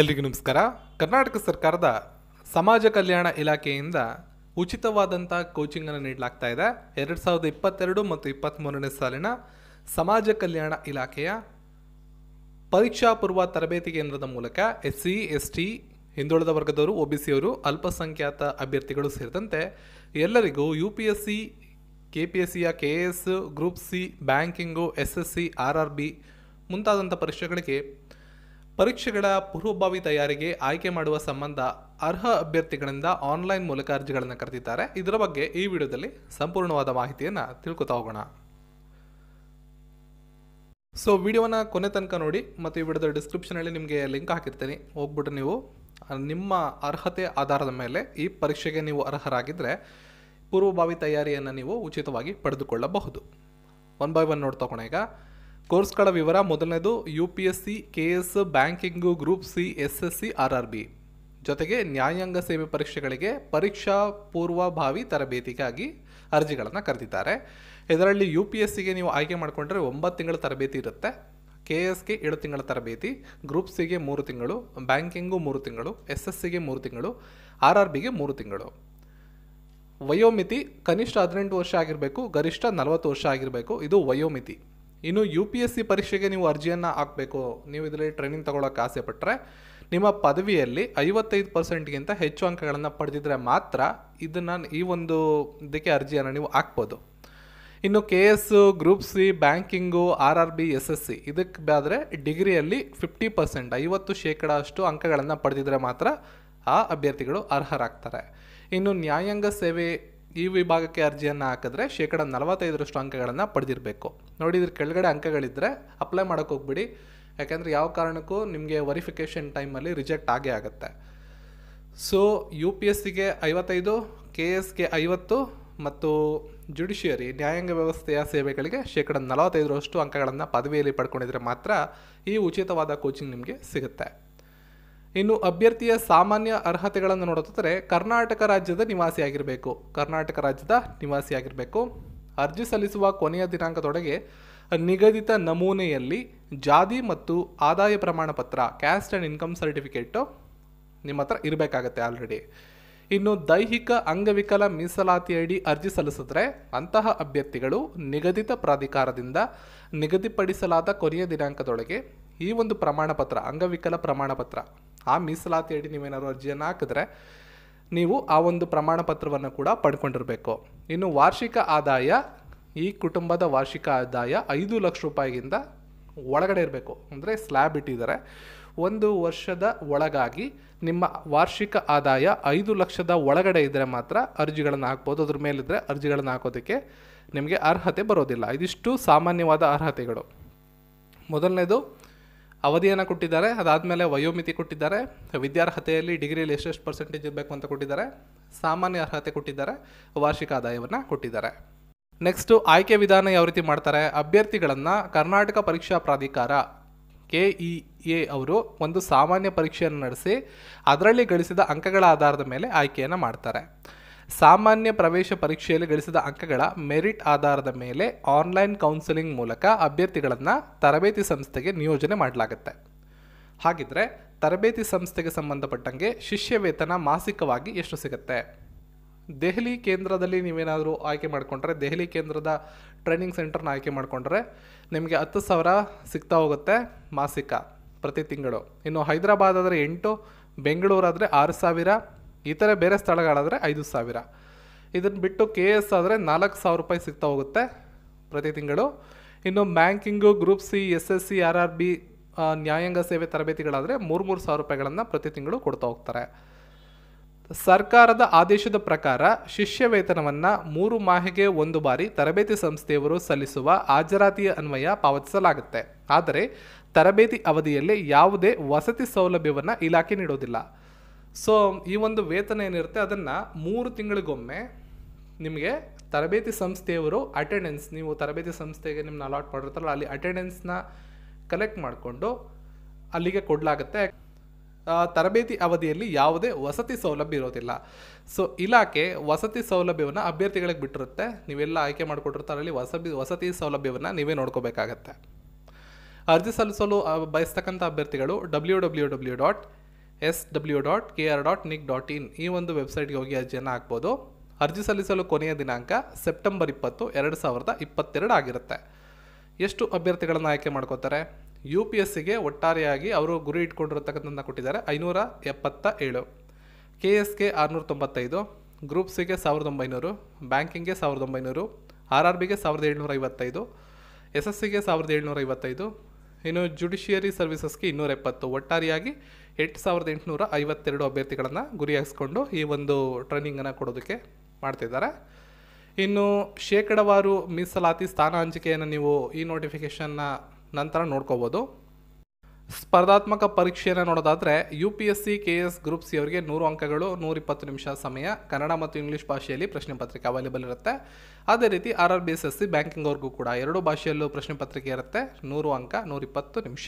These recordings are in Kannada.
ಎಲ್ರಿಗೂ ನಮಸ್ಕಾರ ಕರ್ನಾಟಕ ಸರ್ಕಾರದ ಸಮಾಜ ಕಲ್ಯಾಣ ಇಲಾಖೆಯಿಂದ ಉಚಿತವಾದಂಥ ಕೋಚಿಂಗನ್ನು ನೀಡಲಾಗ್ತಾ ಇದೆ ಎರಡು ಸಾವಿರದ ಇಪ್ಪತ್ತೆರಡು ಮತ್ತು ಇಪ್ಪತ್ತ್ಮೂರನೇ ಸಾಲಿನ ಸಮಾಜ ಕಲ್ಯಾಣ ಇಲಾಖೆಯ ಪರೀಕ್ಷಾ ಪೂರ್ವ ತರಬೇತಿ ಕೇಂದ್ರದ ಮೂಲಕ ಎಸ್ ಸಿ ಎಸ್ ಟಿ ಹಿಂದುಳಿದ ವರ್ಗದವರು ಒ ಬಿ ಸಿಯವರು ಅಲ್ಪಸಂಖ್ಯಾತ ಅಭ್ಯರ್ಥಿಗಳು ಸೇರಿದಂತೆ ಎಲ್ಲರಿಗೂ U P S C K P S ಸಿಯ K S group C banking S S C R R B ಮುಂತಾದಂಥ ಪರೀಕ್ಷೆಗಳಿಗೆ ಪರೀಕ್ಷೆಗಳ ಪೂರ್ವಭಾವಿ ತಯಾರಿಗೆ ಆಯ್ಕೆ ಮಾಡುವ ಸಂಬಂಧ ಅರ್ಹ ಅಭ್ಯರ್ಥಿಗಳಿಂದ ಆನ್ಲೈನ್ ಮೂಲಕ ಅರ್ಜಿಗಳನ್ನು ಕರೆದಿದ್ದಾರೆ ಇದರ ಬಗ್ಗೆ ಈ ವಿಡಿಯೋದಲ್ಲಿ ಸಂಪೂರ್ಣವಾದ ಮಾಹಿತಿಯನ್ನು ತಿಳ್ಕೊತಾ ಹೋಗೋಣ ಸೊ ವಿಡಿಯೋನ ಕೊನೆ ತನಕ ನೋಡಿ ಮತ್ತು ಈ ವಿಡಿಯೋದ ಡಿಸ್ಕ್ರಿಪ್ಷನಲ್ಲಿ ನಿಮಗೆ ಲಿಂಕ್ ಹಾಕಿರ್ತೀನಿ ಹೋಗ್ಬಿಟ್ಟು ನೀವು ನಿಮ್ಮ ಅರ್ಹತೆ ಆಧಾರದ ಮೇಲೆ ಈ ಪರೀಕ್ಷೆಗೆ ನೀವು ಅರ್ಹರಾಗಿದ್ದರೆ ಪೂರ್ವಭಾವಿ ತಯಾರಿಯನ್ನು ನೀವು ಉಚಿತವಾಗಿ ಪಡೆದುಕೊಳ್ಳಬಹುದು ಒನ್ ಬೈ ಒನ್ ನೋಡ್ತಾ ಈಗ ಕೋರ್ಸ್ಗಳ ವಿವರ ಮೊದಲನೇದು U P S C K S banking group C S S C R R B ಜೊತೆಗೆ ನ್ಯಾಯಾಂಗ ಸೇವೆ ಪರೀಕ್ಷೆಗಳಿಗೆ ಪರೀಕ್ಷಾ ಪೂರ್ವಭಾವಿ ತರಬೇತಿಗಾಗಿ ಅರ್ಜಿಗಳನ್ನು ಕರೆದಿದ್ದಾರೆ ಇದರಲ್ಲಿ ಯು ಪಿ ಎಸ್ ಸಿಗೆ ನೀವು ಆಯ್ಕೆ ಮಾಡಿಕೊಂಡ್ರೆ ಒಂಬತ್ತು ತಿಂಗಳ ತರಬೇತಿ ಇರುತ್ತೆ ಕೆ ಎಸ್ಗೆ ಏಳು ತಿಂಗಳ ತರಬೇತಿ ಗ್ರೂಪ್ ಸಿಗೆ ಮೂರು ತಿಂಗಳು ಬ್ಯಾಂಕಿಂಗು ಮೂರು ತಿಂಗಳು ಎಸ್ ಎಸ್ ಸಿಗೆ ಮೂರು ತಿಂಗಳು ಆರ್ ಆರ್ ಬಿಗೆ ಮೂರು ತಿಂಗಳು ವಯೋಮಿತಿ ಕನಿಷ್ಠ ಹದಿನೆಂಟು ವರ್ಷ ಆಗಿರಬೇಕು ಗರಿಷ್ಠ ನಲವತ್ತು ವರ್ಷ ಆಗಿರಬೇಕು ಇದು ವಯೋಮಿತಿ ಇನ್ನು ಯು ಪಿ ಎಸ್ ಸಿ ಪರೀಕ್ಷೆಗೆ ನೀವು ಅರ್ಜಿಯನ್ನು ಹಾಕಬೇಕು ನೀವು ಇದರಲ್ಲಿ ಟ್ರೈನಿಂಗ್ ತಗೊಳ್ಳೋಕೆ ಆಸೆ ಪಟ್ಟರೆ ನಿಮ್ಮ ಪದವಿಯಲ್ಲಿ ಐವತ್ತೈದು ಪರ್ಸೆಂಟ್ಗಿಂತ ಹೆಚ್ಚು ಅಂಕಗಳನ್ನು ಪಡೆದಿದ್ದರೆ ಮಾತ್ರ ಇದನ್ನು ಈ ಒಂದು ಇದಕ್ಕೆ ಅರ್ಜಿಯನ್ನು ನೀವು ಹಾಕ್ಬೋದು ಇನ್ನು K S group C banking R R B S S C ಇದಕ್ಕೆ ಬಾದರೆ ಡಿಗ್ರಿಯಲ್ಲಿ ಫಿಫ್ಟಿ ಪರ್ಸೆಂಟ್ ಐವತ್ತು ಶೇಕಡ ಅಷ್ಟು ಅಂಕಗಳನ್ನು ಪಡೆದಿದ್ದರೆ ಮಾತ್ರ ಆ ಅಭ್ಯರ್ಥಿಗಳು ಅರ್ಹರಾಗ್ತಾರೆ ಇನ್ನು ನ್ಯಾಯಾಂಗ ಸೇವೆ ಈ ವಿಭಾಗಕ್ಕೆ ಅರ್ಜಿಯನ್ನು ಹಾಕಿದ್ರೆ ಶೇಕಡ ನಲವತ್ತೈದರಷ್ಟು ಅಂಕಗಳನ್ನು ಪಡೆದಿರಬೇಕು ನೋಡಿ ಇದ್ರ ಕೆಳಗಡೆ ಅಂಕಗಳಿದ್ದರೆ ಅಪ್ಲೈ ಮಾಡೋಕ್ಕೆ ಹೋಗ್ಬಿಡಿ ಯಾಕೆಂದರೆ ಯಾವ ಕಾರಣಕ್ಕೂ ನಿಮಗೆ ವೆರಿಫಿಕೇಷನ್ ಟೈಮಲ್ಲಿ ರಿಜೆಕ್ಟ್ ಆಗೇ ಆಗುತ್ತೆ ಸೊ ಯು ಪಿ ಎಸ್ ಸಿಗೆ ಐವತ್ತೈದು ಕೆ ಎಸ್ಗೆ ಐವತ್ತು ಮತ್ತು ಜುಡಿಷಿಯರಿ ನ್ಯಾಯಾಂಗ ವ್ಯವಸ್ಥೆಯ ಸೇವೆಗಳಿಗೆ ಶೇಕಡ ನಲವತ್ತೈದರಷ್ಟು ಅಂಕಗಳನ್ನು ಪದವಿಯಲ್ಲಿ ಪಡ್ಕೊಂಡಿದ್ರೆ ಮಾತ್ರ ಈ ಉಚಿತವಾದ ಕೋಚಿಂಗ್ ನಿಮಗೆ ಸಿಗುತ್ತೆ ಇನ್ನು ಅಭ್ಯರ್ಥಿಯ ಸಾಮಾನ್ಯ ಅರ್ಹತೆಗಳನ್ನು ನೋಡುತ್ತಿದ್ದರೆ ಕರ್ನಾಟಕ ರಾಜ್ಯದ ನಿವಾಸಿಯಾಗಿರಬೇಕು ಕರ್ನಾಟಕ ರಾಜ್ಯದ ನಿವಾಸಿಯಾಗಿರಬೇಕು ಅರ್ಜಿ ಸಲ್ಲಿಸುವ ಕೊನೆಯ ದಿನಾಂಕದೊಳಗೆ ನಿಗದಿತ ನಮೂನೆಯಲ್ಲಿ ಜಾತಿ ಮತ್ತು ಆದಾಯ ಪ್ರಮಾಣ ಪತ್ರ ಕ್ಯಾಸ್ಟ್ ಆ್ಯಂಡ್ ಇನ್ಕಮ್ ಸರ್ಟಿಫಿಕೇಟು ನಿಮ್ಮ ಹತ್ರ ಇರಬೇಕಾಗತ್ತೆ ಆಲ್ರೆಡಿ ಇನ್ನು ದೈಹಿಕ ಅಂಗವಿಕಲ ಮೀಸಲಾತಿ ಅಡಿ ಅರ್ಜಿ ಸಲ್ಲಿಸಿದ್ರೆ ಅಂತಹ ಅಭ್ಯರ್ಥಿಗಳು ನಿಗದಿತ ಪ್ರಾಧಿಕಾರದಿಂದ ನಿಗದಿಪಡಿಸಲಾದ ಕೊನೆಯ ದಿನಾಂಕದೊಳಗೆ ಈ ಒಂದು ಪ್ರಮಾಣಪತ್ರ ಅಂಗವಿಕಲ ಪ್ರಮಾಣಪತ್ರ ಆ ಮೀಸಲಾತಿ ಅಡಿ ನೀವೇನಾದ್ರು ಅರ್ಜಿಯನ್ನು ಹಾಕಿದ್ರೆ ನೀವು ಆ ಒಂದು ಪ್ರಮಾಣ ಪತ್ರವನ್ನು ಕೂಡ ಪಡ್ಕೊಂಡಿರಬೇಕು ಇನ್ನು ವಾರ್ಷಿಕ ಆದಾಯ ಈ ಕುಟುಂಬದ ವಾರ್ಷಿಕ ಆದಾಯ ಐದು ಲಕ್ಷ ರೂಪಾಯಿಗಿಂತ ಒಳಗಡೆ ಇರಬೇಕು ಅಂದರೆ ಸ್ಲ್ಯಾಬ್ ಇಟ್ಟಿದ್ದಾರೆ ಒಂದು ವರ್ಷದ ಒಳಗಾಗಿ ನಿಮ್ಮ ವಾರ್ಷಿಕ ಆದಾಯ ಐದು ಲಕ್ಷದ ಒಳಗಡೆ ಇದ್ದರೆ ಮಾತ್ರ ಅರ್ಜಿಗಳನ್ನು ಹಾಕ್ಬೋದು ಅದ್ರ ಮೇಲಿದ್ದರೆ ಅರ್ಜಿಗಳನ್ನು ಹಾಕೋದಕ್ಕೆ ನಿಮಗೆ ಅರ್ಹತೆ ಬರೋದಿಲ್ಲ ಇದಿಷ್ಟು ಸಾಮಾನ್ಯವಾದ ಅರ್ಹತೆಗಳು ಮೊದಲನೇದು ಅವಧಿಯನ್ನು ಕೊಟ್ಟಿದ್ದಾರೆ ಅದಾದಮೇಲೆ ವಯೋಮಿತಿ ಕೊಟ್ಟಿದ್ದಾರೆ ವಿದ್ಯಾರ್ಹತೆಯಲ್ಲಿ ಡಿಗ್ರಿಯಲ್ಲಿ ಎಷ್ಟೆಷ್ಟು ಪರ್ಸೆಂಟೇಜ್ ಇರಬೇಕು ಅಂತ ಕೊಟ್ಟಿದ್ದಾರೆ ಸಾಮಾನ್ಯ ಅರ್ಹತೆ ಕೊಟ್ಟಿದ್ದಾರೆ ವಾರ್ಷಿಕ ಆದಾಯವನ್ನು ಕೊಟ್ಟಿದ್ದಾರೆ ನೆಕ್ಸ್ಟು ಆಯ್ಕೆ ವಿಧಾನ ಯಾವ ರೀತಿ ಮಾಡ್ತಾರೆ ಅಭ್ಯರ್ಥಿಗಳನ್ನು ಕರ್ನಾಟಕ ಪರೀಕ್ಷಾ ಪ್ರಾಧಿಕಾರ ಕೆ ಇ ಎ ಅವರು ಒಂದು ಸಾಮಾನ್ಯ ಪರೀಕ್ಷೆಯನ್ನು ನಡೆಸಿ ಅದರಲ್ಲಿ ಗಳಿಸಿದ ಅಂಕಗಳ ಆಧಾರದ ಮೇಲೆ ಆಯ್ಕೆಯನ್ನು ಮಾಡ್ತಾರೆ ಸಾಮಾನ್ಯ ಪ್ರವೇಶ ಪರೀಕ್ಷೆಯಲ್ಲಿ ಗಳಿಸಿದ ಅಂಕಗಳ ಮೆರಿಟ್ ಆಧಾರದ ಮೇಲೆ ಆನ್ಲೈನ್ ಕೌನ್ಸಿಲಿಂಗ್ ಮೂಲಕ ಅಭ್ಯರ್ಥಿಗಳನ್ನು ತರಬೇತಿ ಸಂಸ್ಥೆಗೆ ನಿಯೋಜನೆ ಮಾಡಲಾಗುತ್ತೆ ಹಾಗಿದ್ರೆ ತರಬೇತಿ ಸಂಸ್ಥೆಗೆ ಸಂಬಂಧಪಟ್ಟಂಗೆ ಶಿಷ್ಯ ವೇತನ ಮಾಸಿಕವಾಗಿ ಎಷ್ಟು ಸಿಗುತ್ತೆ ದೆಹಲಿ ಕೇಂದ್ರದಲ್ಲಿ ನೀವೇನಾದರೂ ಆಯ್ಕೆ ಮಾಡಿಕೊಂಡ್ರೆ ದೆಹಲಿ ಕೇಂದ್ರದ ಟ್ರೈನಿಂಗ್ ಸೆಂಟರ್ನ ಆಯ್ಕೆ ಮಾಡಿಕೊಂಡ್ರೆ ನಿಮಗೆ ಹತ್ತು ಸಾವಿರ ಸಿಗ್ತಾ ಹೋಗುತ್ತೆ ಮಾಸಿಕ ಪ್ರತಿ ತಿಂಗಳು ಇನ್ನು ಹೈದರಾಬಾದ್ ಆದರೆ ಎಂಟು ಬೆಂಗಳೂರಾದರೆ ಆರು ಸಾವಿರ ಈ ಥರ ಬೇರೆ ಸ್ಥಳಗಳಾದರೆ ಐದು ಸಾವಿರ ಇದನ್ನು ಬಿಟ್ಟು ಕೆ ಎಸ್ ಆದರೆ ನಾಲ್ಕು ಸಾವಿರ ರೂಪಾಯಿ ಸಿಗ್ತಾ ಹೋಗುತ್ತೆ ಪ್ರತಿ ತಿಂಗಳು ಇನ್ನು banking group C S S C R R B ನ್ಯಾಯಾಂಗ ಸೇವೆ ತರಬೇತಿಗಳಾದರೆ ಮೂರು ಮೂರು ಸಾವಿರ ರೂಪಾಯಿಗಳನ್ನು ಪ್ರತಿ ತಿಂಗಳು ಕೊಡ್ತಾ ಹೋಗ್ತಾರೆ ಸರ್ಕಾರದ ಆದೇಶದ ಪ್ರಕಾರ ಶಿಷ್ಯ ವೇತನವನ್ನು ಮೂರು ಮಾಹೆಗೆ ಒಂದು ಬಾರಿ ತರಬೇತಿ ಸಂಸ್ಥೆಯವರು ಸಲ್ಲಿಸುವ ಹಾಜರಾತಿಯ ಅನ್ವಯ ಪಾವತಿಸಲಾಗುತ್ತೆ ಆದರೆ ತರಬೇತಿ ಅವಧಿಯಲ್ಲಿ ಯಾವುದೇ ವಸತಿ ಸೌಲಭ್ಯವನ್ನು ಇಲಾಖೆ ನೀಡೋದಿಲ್ಲ ಸೊ ಈ ಒಂದು ವೇತನ ಏನಿರುತ್ತೆ ಅದನ್ನು ಮೂರು ತಿಂಗಳಿಗೊಮ್ಮೆ ನಿಮಗೆ ತರಬೇತಿ ಸಂಸ್ಥೆಯವರು ಅಟೆಂಡೆನ್ಸ್ ನೀವು ತರಬೇತಿ ಸಂಸ್ಥೆಗೆ ನಿಮ್ಮನ್ನ ಅಲಾಟ್ ಮಾಡಿರ್ತಾರಲ್ಲ ಅಲ್ಲಿ ಅಟೆಂಡೆನ್ಸ್ನ ಕಲೆಕ್ಟ್ ಮಾಡಿಕೊಂಡು ಅಲ್ಲಿಗೆ ಕೊಡಲಾಗುತ್ತೆ ತರಬೇತಿ ಅವಧಿಯಲ್ಲಿ ಯಾವುದೇ ವಸತಿ ಸೌಲಭ್ಯ ಇರೋದಿಲ್ಲ ಸೊ ಇಲಾಖೆ ವಸತಿ ಸೌಲಭ್ಯವನ್ನು ಅಭ್ಯರ್ಥಿಗಳಿಗೆ ಬಿಟ್ಟಿರುತ್ತೆ ನೀವೆಲ್ಲ ಆಯ್ಕೆ ಅಲ್ಲಿ ವಸತಿ ವಸತಿ ಸೌಲಭ್ಯವನ್ನು ನೀವೇ ನೋಡ್ಕೋಬೇಕಾಗತ್ತೆ ಅರ್ಜಿ ಸಲ್ಲಿಸಲು ಬಯಸ್ತಕ್ಕಂಥ ಅಭ್ಯರ್ಥಿಗಳು W W W dot S W dot K R dot nic dot in ಈ ಒಂದು ವೆಬ್ಸೈಟ್ಗೆ ಹೋಗಿ ಅರ್ಜಿಯನ್ನು ಹಾಕ್ಬೋದು ಅರ್ಜಿ ಸಲ್ಲಿಸಲು ಕೊನೆಯ ದಿನಾಂಕ ಸೆಪ್ಟೆಂಬರ್ ಇಪ್ಪತ್ತು ಎರಡು ಸಾವಿರದ ಇಪ್ಪತ್ತೆರಡು ಆಗಿರುತ್ತೆ ಎಷ್ಟು ಅಭ್ಯರ್ಥಿಗಳನ್ನು ಆಯ್ಕೆ ಮಾಡ್ಕೋತಾರೆ ಯು ಪಿ ಎಸ್ ಸಿಗೆ ಒಟ್ಟಾರೆಯಾಗಿ ಅವರು ಗುರಿ ಇಟ್ಕೊಂಡಿರತಕ್ಕಂಥದ್ದನ್ನು ಕೊಟ್ಟಿದ್ದಾರೆ ಐನೂರ ಎಪ್ಪತ್ತ ಏಳು ಕೆ ಎಸ್ ಕೆ ಆರುನೂರ ತೊಂಬತ್ತೈದು ಗ್ರೂಪ್ಸಿಗೆ ಸಾವಿರದ ಒಂಬೈನೂರು ಬ್ಯಾಂಕಿಂಗ್ಗೆ ಸಾವಿರದ ಒಂಬೈನೂರು ಆರ್ ಆರ್ ಬಿಗೆ ಸಾವಿರದ ಏಳ್ನೂರ ಐವತ್ತೈದು ಎಸ್ ಎಸ್ ಸಿಗೆ ಸಾವಿರದ ಏಳ್ನೂರ ಐವತ್ತೈದು ಇನ್ನು ಜುಡಿಷಿಯರಿ ಸರ್ವಿಸಸ್ಗೆ ಇನ್ನೂರ ಎಪ್ಪತ್ತು ಒಟ್ಟಾರೆಯಾಗಿ ಎಂಟು ಸಾವಿರದ ಎಂಟುನೂರ ಐವತ್ತೆರಡು ಅಭ್ಯರ್ಥಿಗಳನ್ನು ಗುರಿಯಾಗಿಸ್ಕೊಂಡು ಈ ಒಂದು ಟ್ರೈನಿಂಗನ್ನು ಕೊಡೋದಕ್ಕೆ ಮಾಡ್ತಿದ್ದಾರೆ ಇನ್ನು ಶೇಕಡವಾರು ಮೀಸಲಾತಿ ಸ್ಥಾನ ಹಂಚಿಕೆಯನ್ನು ನೀವು ಈ ನೋಟಿಫಿಕೇಷನ್ನ ನಂತರ ನೋಡ್ಕೋಬೋದು ಸ್ಪರ್ಧಾತ್ಮಕ ಪರೀಕ್ಷೆಯನ್ನು ನೋಡೋದಾದರೆ U P S C K S group C ಅವರಿಗೆ ನೂರು ಅಂಕಗಳು ನೂರಿಪ್ಪತ್ತು ನಿಮಿಷ ಸಮಯ ಕನ್ನಡ ಮತ್ತು ಇಂಗ್ಲೀಷ್ ಭಾಷೆಯಲ್ಲಿ ಪ್ರಶ್ನೆ ಪತ್ರಿಕೆ ಅವೈಲೇಬಲ್ ಇರುತ್ತೆ ಅದೇ ರೀತಿ R R B S S C banking ಅವ್ರಿಗೂ ಕೂಡ ಎರಡು ಭಾಷೆಯಲ್ಲೂ ಪ್ರಶ್ನೆ ಪತ್ರಿಕೆ ಇರುತ್ತೆ ನೂರು ಅಂಕ ನೂರಿಪ್ಪತ್ತು ನಿಮಿಷ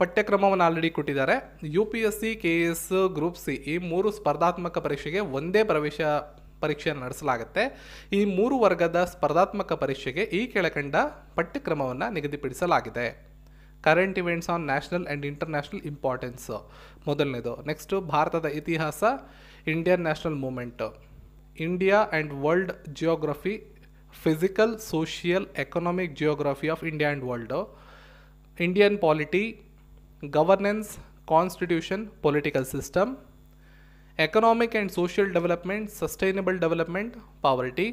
ಪಠ್ಯಕ್ರಮವನ್ನು ಆಲ್ರೆಡಿ ಕೊಟ್ಟಿದ್ದಾರೆ U P S C K S group C ಈ ಮೂರು ಸ್ಪರ್ಧಾತ್ಮಕ ಪರೀಕ್ಷೆಗೆ ಒಂದೇ ಪ್ರವೇಶ ಪರೀಕ್ಷೆಯನ್ನು ನಡೆಸಲಾಗುತ್ತೆ ಈ ಮೂರು ವರ್ಗದ ಸ್ಪರ್ಧಾತ್ಮಕ ಪರೀಕ್ಷೆಗೆ ಈ ಕೆಳಕಂಡ ಪಠ್ಯಕ್ರಮವನ್ನು ನಿಗದಿಪಡಿಸಲಾಗಿದೆ current events on national and international importance ಮೊದಲನೇದು ನೆಕ್ಸ್ಟು ಭಾರತದ ಇತಿಹಾಸ Indian national movement India and world geography physical social economic geography of India and world Indian polity governance constitution political system economic and social development sustainable development poverty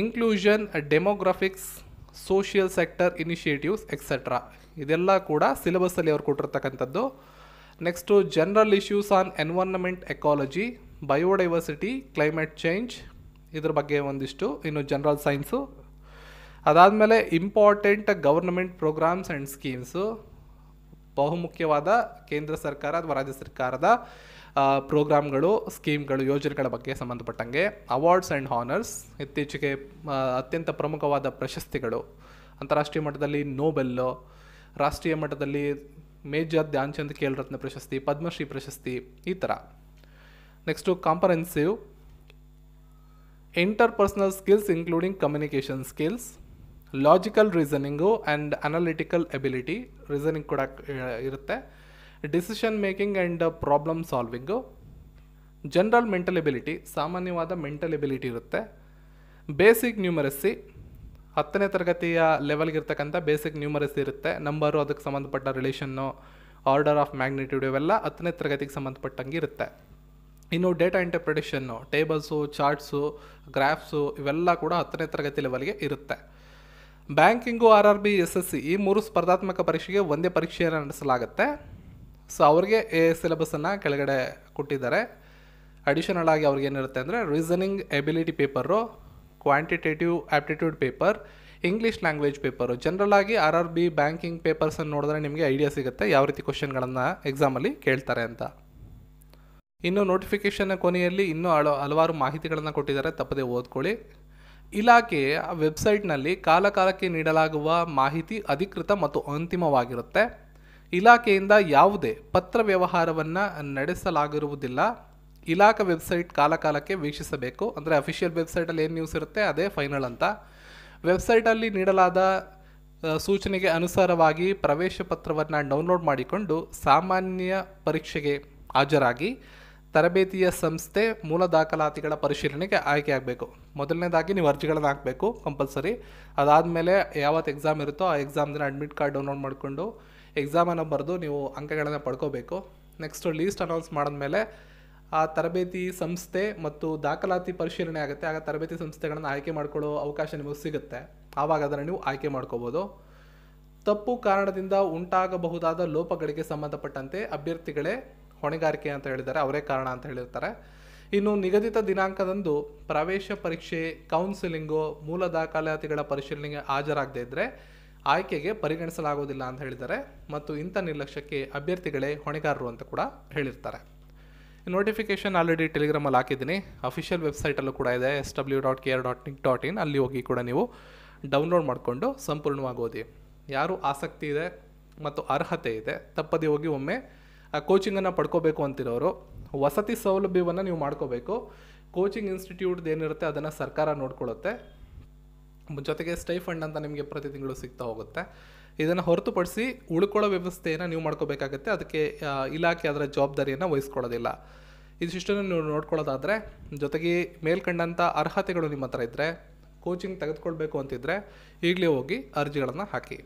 inclusion demographics social sector initiatives etcetera ಇದೆಲ್ಲ ಕೂಡ ಸಿಲೆಬಸ್ಸಲ್ಲಿ ಅವ್ರು ಕೊಟ್ಟಿರ್ತಕ್ಕಂಥದ್ದು next general issues on environment ecology biodiversity climate change ಇದ್ರ ಬಗ್ಗೆ ಒಂದಿಷ್ಟು ಇನ್ನು ಜನರಲ್ ಸೈನ್ಸು ಅದಾದಮೇಲೆ important government programmes and schemes ಬಹುಮುಖ್ಯವಾದ ಕೇಂದ್ರ ಸರ್ಕಾರ ಅಥವಾ ರಾಜ್ಯ ಸರ್ಕಾರದ ಪ್ರೋಗ್ರಾಮ್ಗಳು ಸ್ಕೀಮ್ಗಳು ಯೋಜನೆಗಳ ಬಗ್ಗೆ ಸಂಬಂಧಪಟ್ಟಂಗೆ ಅವಾರ್ಡ್ಸ್ ಆ್ಯಂಡ್ ಹಾನರ್ಸ್ ಇತ್ತೀಚೆಗೆ ಅತ್ಯಂತ ಪ್ರಮುಖವಾದ ಪ್ರಶಸ್ತಿಗಳು ಅಂತಾರಾಷ್ಟ್ರೀಯ ಮಟ್ಟದಲ್ಲಿ ನೋಬೆಲ್ಲು ರಾಷ್ಟ್ರೀಯ ಮಟ್ಟದಲ್ಲಿ ಮೇಜರ್ ಧ್ಯಾನ್ಚಂದ್ ಖೇಲ್ ರತ್ನ ಪ್ರಶಸ್ತಿ ಪದ್ಮಶ್ರೀ ಪ್ರಶಸ್ತಿ ಈ ಥರ next comprehensive inter skills including communication skills logical reasoning and analytical ability reasoning ಕೂಡ eh, ಇರುತ್ತೆ decision making and problem solving general mental ability ಸಾಮಾನ್ಯವಾದ ಮೆಂಟಲ್ ಎಬಿಲಿಟಿ ಇರುತ್ತೆ ಬೇಸಿಕ್ ನ್ಯೂಮರಸಿ ಹತ್ತನೇ ತರಗತಿಯ ಲೆವೆಲ್ಗಿರ್ತಕ್ಕಂಥ ಬೇಸಿಕ್ ನ್ಯೂಮರಸಿ ಇರುತ್ತೆ ನಂಬರು ಅದಕ್ಕೆ ಸಂಬಂಧಪಟ್ಟ ರಿಲೇಷನ್ನು ಆರ್ಡರ್ ಆಫ್ ಮ್ಯಾಗ್ನಿಟ್ಯೂಡ್ ಇವೆಲ್ಲ ಹತ್ತನೇ ತರಗತಿಗೆ ಸಂಬಂಧಪಟ್ಟಂಗೆ ಇರುತ್ತೆ ಇನ್ನು data interpretation tables charts graphs ಇವೆಲ್ಲ ಕೂಡ ಹತ್ತನೇ ತರಗತಿ ಲೆವೆಲ್ಗೆ ಇರುತ್ತೆ banking R R B S S C ಈ ಮೂರು ಸ್ಪರ್ಧಾತ್ಮಕ ಪರೀಕ್ಷೆಗೆ ಒಂದೇ ಪರೀಕ್ಷೆಯನ್ನು ನಡೆಸಲಾಗುತ್ತೆ ಸೊ ಅವ್ರಿಗೆ ಎ ಸಿಲೆಬಸನ್ನು ಕೆಳಗಡೆ ಕೊಟ್ಟಿದ್ದಾರೆ ಅಡಿಷನಲ್ ಆಗಿ ಅವ್ರಿಗೆ ಏನಿರುತ್ತೆ ಅಂದರೆ reasoning ability paper quantitative aptitude paper English language paper general ಆಗಿ ಆರ್ ಆರ್ ಬಿ ಬ್ಯಾಂಕಿಂಗ್ ಪೇಪರ್ಸನ್ನು ನೋಡಿದ್ರೆ ನಿಮಗೆ ಐಡಿಯಾ ಸಿಗುತ್ತೆ ಯಾವ ರೀತಿ ಕ್ವಶನ್ಗಳನ್ನು ಎಕ್ಸಾಮಲ್ಲಿ ಕೇಳ್ತಾರೆ ಅಂತ ಇನ್ನು ನೋಟಿಫಿಕೇಷನ್ನ ಕೊನೆಯಲ್ಲಿ ಇನ್ನೂ ಹಲವಾರು ಮಾಹಿತಿಗಳನ್ನು ಕೊಟ್ಟಿದ್ದಾರೆ ತಪ್ಪದೇ ಓದ್ಕೊಳ್ಳಿ ಇಲಾಖೆಯ ವೆಬ್ಸೈಟ್ನಲ್ಲಿ ಕಾಲಕಾಲಕ್ಕೆ ನೀಡಲಾಗುವ ಮಾಹಿತಿ ಅಧಿಕೃತ ಮತ್ತು ಅಂತಿಮವಾಗಿರುತ್ತೆ ಇಲಾಖೆಯಿಂದ ಯಾವುದೇ ಪತ್ರ ವ್ಯವಹಾರವನ್ನು ನಡೆಸಲಾಗಿರುವುದಿಲ್ಲ ಇಲಾಖೆ ವೆಬ್ಸೈಟ್ ಕಾಲಕಾಲಕ್ಕೆ ವೀಕ್ಷಿಸಬೇಕು ಅಂದರೆ ಅಫಿಷಿಯಲ್ ವೆಬ್ಸೈಟಲ್ಲಿ ಏನು ನ್ಯೂಸ್ ಇರುತ್ತೆ ಅದೇ ಫೈನಲ್ ಅಂತ ವೆಬ್ಸೈಟಲ್ಲಿ ನೀಡಲಾದ ಸೂಚನೆಗೆ ಅನುಸಾರವಾಗಿ ಪ್ರವೇಶ ಪತ್ರವನ್ನು ಡೌನ್ಲೋಡ್ ಮಾಡಿಕೊಂಡು ಸಾಮಾನ್ಯ ಪರೀಕ್ಷೆಗೆ ಹಾಜರಾಗಿ ತರಬೇತಿಯ ಸಂಸ್ಥೆ ಮೂಲ ದಾಖಲಾತಿಗಳ ಪರಿಶೀಲನೆಗೆ ಆಯ್ಕೆ ಆಗಬೇಕು ಮೊದಲನೇದಾಗಿ ನೀವು ಅರ್ಜಿಗಳನ್ನು ಹಾಕಬೇಕು ಕಂಪಲ್ಸರಿ ಅದಾದಮೇಲೆ ಯಾವತ್ತು ಎಕ್ಸಾಮ್ ಇರುತ್ತೋ ಆ ಎಕ್ಸಾಮ್ ದಿನ ಅಡ್ಮಿಟ್ ಕಾರ್ಡ್ ಡೌನ್ಲೋಡ್ ಮಾಡಿಕೊಂಡು ಎಕ್ಸಾಮನ್ನು ಬರೆದು ನೀವು ಅಂಕಗಳನ್ನು ಪಡ್ಕೋಬೇಕು ನೆಕ್ಸ್ಟು ಲೀಸ್ಟ್ ಅನೌನ್ಸ್ ಮೇಲೆ ಆ ತರಬೇತಿ ಸಂಸ್ಥೆ ಮತ್ತು ದಾಖಲಾತಿ ಪರಿಶೀಲನೆ ಆಗುತ್ತೆ ಆಗ ತರಬೇತಿ ಸಂಸ್ಥೆಗಳನ್ನು ಆಯ್ಕೆ ಮಾಡಿಕೊಳ್ಳೋ ಅವಕಾಶ ನಿಮಗೆ ಸಿಗುತ್ತೆ ಆವಾಗ ಅದನ್ನು ನೀವು ಆಯ್ಕೆ ಮಾಡ್ಕೋಬೋದು ತಪ್ಪು ಕಾರಣದಿಂದ ಉಂಟಾಗಬಹುದಾದ ಲೋಪಗಳಿಗೆ ಸಂಬಂಧಪಟ್ಟಂತೆ ಅಭ್ಯರ್ಥಿಗಳೇ ಹೊಣೆಗಾರಿಕೆ ಅಂತ ಹೇಳಿದ್ದಾರೆ ಅವರೇ ಕಾರಣ ಅಂತ ಹೇಳಿರ್ತಾರೆ ಇನ್ನು ನಿಗದಿತ ದಿನಾಂಕದಂದು ಪ್ರವೇಶ ಪರೀಕ್ಷೆ ಕೌನ್ಸಿಲಿಂಗು ಮೂಲ ದಾಖಲಾತಿಗಳ ಪರಿಶೀಲನೆಗೆ ಹಾಜರಾಗದೇ ಇದ್ದರೆ ಆಯ್ಕೆಗೆ ಪರಿಗಣಿಸಲಾಗುವುದಿಲ್ಲ ಅಂತ ಹೇಳಿದ್ದಾರೆ ಮತ್ತು ಇಂಥ ನಿರ್ಲಕ್ಷ್ಯಕ್ಕೆ ಅಭ್ಯರ್ಥಿಗಳೇ ಹೊಣೆಗಾರರು ಅಂತ ಕೂಡ ಹೇಳಿರ್ತಾರೆ ನೋಟಿಫಿಕೇಶನ್ ಆಲ್ರೆಡಿ ಟೆಲಿಗ್ರಾಮಲ್ಲಿ ಹಾಕಿದ್ದೀನಿ ಅಫಿಷಿಯಲ್ ವೆಬ್ಸೈಟಲ್ಲೂ ಕೂಡ ಇದೆ S W dot K R dot nic dot in ಅಲ್ಲಿ ಹೋಗಿ ಕೂಡ ನೀವು ಡೌನ್ಲೋಡ್ ಮಾಡಿಕೊಂಡು ಸಂಪೂರ್ಣವಾಗಿ ಓದಿ ಯಾರು ಆಸಕ್ತಿ ಇದೆ ಮತ್ತು ಅರ್ಹತೆ ಇದೆ ತಪ್ಪದೇ ಹೋಗಿ ಒಮ್ಮೆ ಕೋಚಿಂಗನ್ನು ಪಡ್ಕೋಬೇಕು ಅಂತಿರೋರು ವಸತಿ ಸೌಲಭ್ಯವನ್ನು ನೀವು ಮಾಡ್ಕೋಬೇಕು ಕೋಚಿಂಗ್ ಇನ್ಸ್ಟಿಟ್ಯೂಟ್ದು ಏನಿರುತ್ತೆ ಅದನ್ನು ಸರ್ಕಾರ ನೋಡ್ಕೊಳ್ಳುತ್ತೆ ಜೊತೆಗೆ ಸ್ಟೈ ಫಂಡ್ ಅಂತ ನಿಮಗೆ ಪ್ರತಿ ತಿಂಗಳು ಸಿಗ್ತಾ ಹೋಗುತ್ತೆ ಇದನ್ನು ಹೊರತುಪಡಿಸಿ ಉಳ್ಕೊಳ್ಳೋ ವ್ಯವಸ್ಥೆಯನ್ನು ನೀವು ಮಾಡ್ಕೋಬೇಕಾಗತ್ತೆ ಅದಕ್ಕೆ ಇಲಾಖೆ ಅದರ ಜವಾಬ್ದಾರಿಯನ್ನು ವಹಿಸ್ಕೊಳ್ಳೋದಿಲ್ಲ ಇದಿಷ್ಟನ್ನು ನೀವು ನೋಡ್ಕೊಳ್ಳೋದಾದರೆ ಜೊತೆಗೆ ಮೇಲ್ಕಂಡಂಥ ಅರ್ಹತೆಗಳು ನಿಮ್ಮ ಹತ್ರ ಇದ್ದರೆ ಕೋಚಿಂಗ್ ತೆಗೆದುಕೊಳ್ಬೇಕು ಅಂತಿದ್ದರೆ ಈಗಲೇ ಹೋಗಿ ಅರ್ಜಿಗಳನ್ನು ಹಾಕಿ